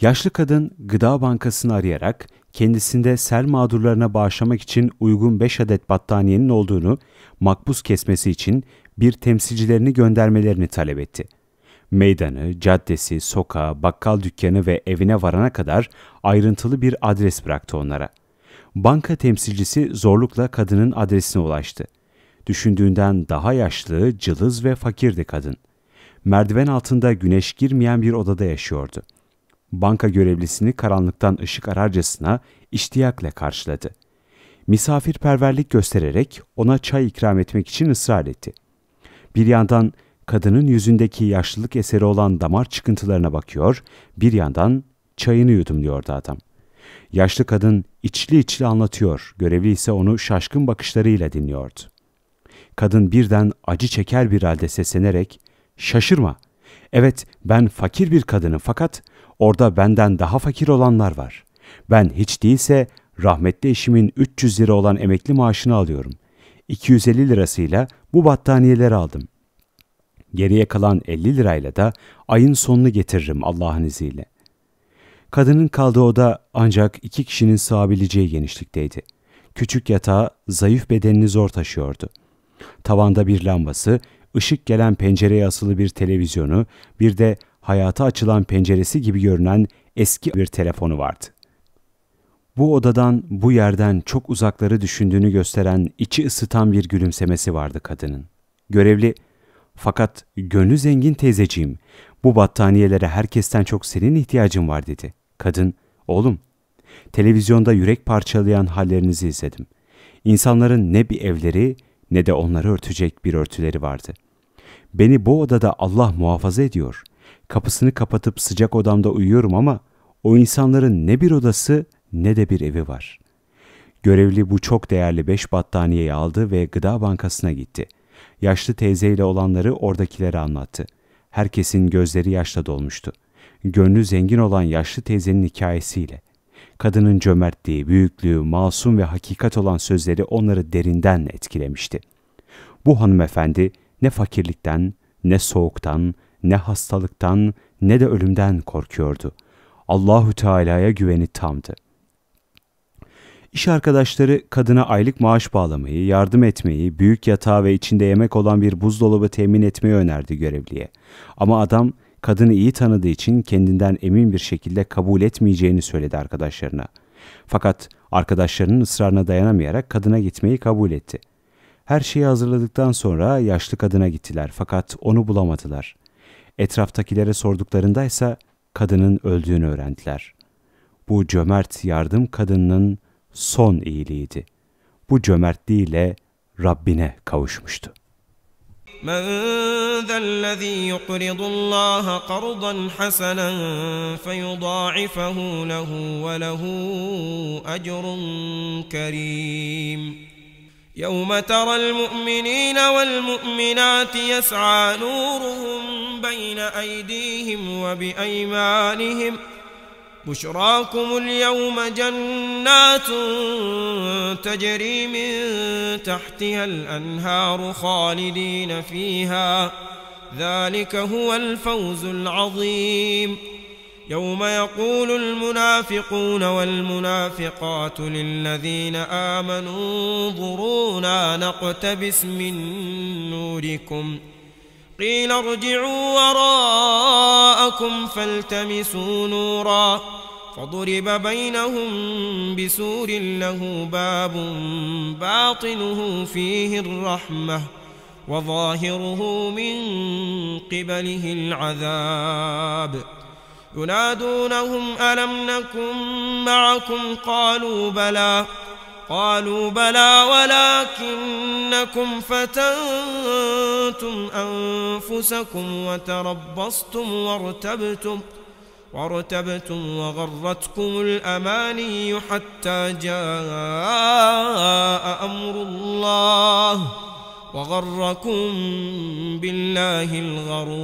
Yaşlı kadın gıda bankasını arayarak kendisinde sel mağdurlarına bağışlamak için uygun 5 adet battaniyenin olduğunu makbuz kesmesi için bir temsilcilerini göndermelerini talep etti. Meydanı, caddesi, sokağı, bakkal dükkanı ve evine varana kadar ayrıntılı bir adres bıraktı onlara. Banka temsilcisi zorlukla kadının adresine ulaştı. Düşündüğünden daha yaşlı, cılız ve fakirdi kadın. Merdiven altında güneş girmeyen bir odada yaşıyordu.'' banka görevlisini karanlıktan ışık ararcasına iştiyakla karşıladı. Misafirperverlik göstererek ona çay ikram etmek için ısrar etti. Bir yandan kadının yüzündeki yaşlılık eseri olan damar çıkıntılarına bakıyor, bir yandan çayını yudumluyordu adam. Yaşlı kadın içli içli anlatıyor, görevli ise onu şaşkın bakışlarıyla dinliyordu. Kadın birden acı çeker bir halde seslenerek, ''Şaşırma, evet ben fakir bir kadınım fakat Orada benden daha fakir olanlar var. Ben hiç değilse rahmetli eşimin 300 lira olan emekli maaşını alıyorum. 250 lirasıyla bu battaniyeleri aldım. Geriye kalan 50 lirayla da ayın sonunu getiririm Allah'ın izniyle. Kadının kaldığı oda ancak iki kişinin sığabileceği genişlikteydi. Küçük yatağı zayıf bedenini zor taşıyordu. Tavanda bir lambası, ışık gelen pencereye asılı bir televizyonu, bir de hayata açılan penceresi gibi görünen eski bir telefonu vardı. Bu odadan, bu yerden çok uzakları düşündüğünü gösteren içi ısıtan bir gülümsemesi vardı kadının. Görevli, fakat gönlü zengin teyzeciğim, bu battaniyelere herkesten çok senin ihtiyacın var dedi. Kadın, oğlum, televizyonda yürek parçalayan hallerinizi izledim. İnsanların ne bir evleri ne de onları örtecek bir örtüleri vardı. Beni bu odada Allah muhafaza ediyor.'' Kapısını kapatıp sıcak odamda uyuyorum ama o insanların ne bir odası ne de bir evi var. Görevli bu çok değerli beş battaniyeyi aldı ve gıda bankasına gitti. Yaşlı teyzeyle olanları oradakilere anlattı. Herkesin gözleri yaşla dolmuştu. Gönlü zengin olan yaşlı teyzenin hikayesiyle. Kadının cömertliği, büyüklüğü, masum ve hakikat olan sözleri onları derinden etkilemişti. Bu hanımefendi ne fakirlikten, ne soğuktan, ne hastalıktan ne de ölümden korkuyordu. Allahü Teala'ya güveni tamdı. İş arkadaşları kadına aylık maaş bağlamayı, yardım etmeyi, büyük yatağı ve içinde yemek olan bir buzdolabı temin etmeyi önerdi görevliye. Ama adam kadını iyi tanıdığı için kendinden emin bir şekilde kabul etmeyeceğini söyledi arkadaşlarına. Fakat arkadaşlarının ısrarına dayanamayarak kadına gitmeyi kabul etti. Her şeyi hazırladıktan sonra yaşlı kadına gittiler fakat onu bulamadılar. Etraftakilere sorduklarında ise kadının öldüğünü öğrendiler. Bu cömert yardım kadının son iyiliğiydi. Bu cömertliğiyle Rabbine kavuşmuştu. من ذا الذي يقرض الله قرضا حسنا فيضاعفه له وله أجر كريم يوم ترى المؤمنين والمؤمنات يسعى نورهم بين أيديهم وبأيمانهم بشراكم اليوم جنات تجري من تحتها الأنهار خالدين فيها ذلك هو الفوز العظيم يوم يقول المنافقون والمنافقات للذين آمنوا انظرونا نقتبس من نوركم قيل ارجعوا وراءكم فالتمسوا نورا فضرب بينهم بسور له باب باطنه فيه الرحمة وظاهره من قبله العذاب ينادونهم ألم نكن معكم قالوا بلى قالوا بلى ولكنكم فتنتم أنفسكم وتربصتم وارتبتم وارتبتم وغرتكم الأماني حتى جاء أمر الله وغركم بالله الغرور